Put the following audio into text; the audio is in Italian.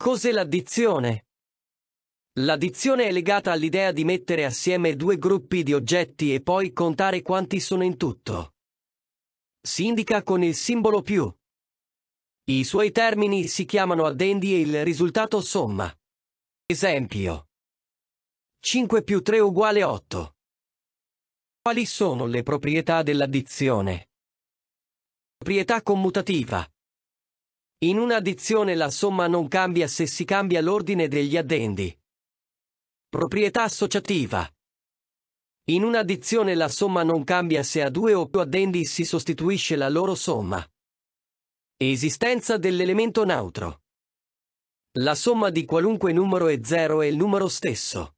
Cos'è l'addizione? L'addizione è legata all'idea di mettere assieme due gruppi di oggetti e poi contare quanti sono in tutto. Si indica con il simbolo più. I suoi termini si chiamano addendi e il risultato somma. Esempio. 5 più 3 uguale 8. Quali sono le proprietà dell'addizione? Proprietà commutativa. In un'addizione la somma non cambia se si cambia l'ordine degli addendi. Proprietà associativa. In un'addizione la somma non cambia se a due o più addendi si sostituisce la loro somma. Esistenza dell'elemento neutro. La somma di qualunque numero è zero e il numero stesso.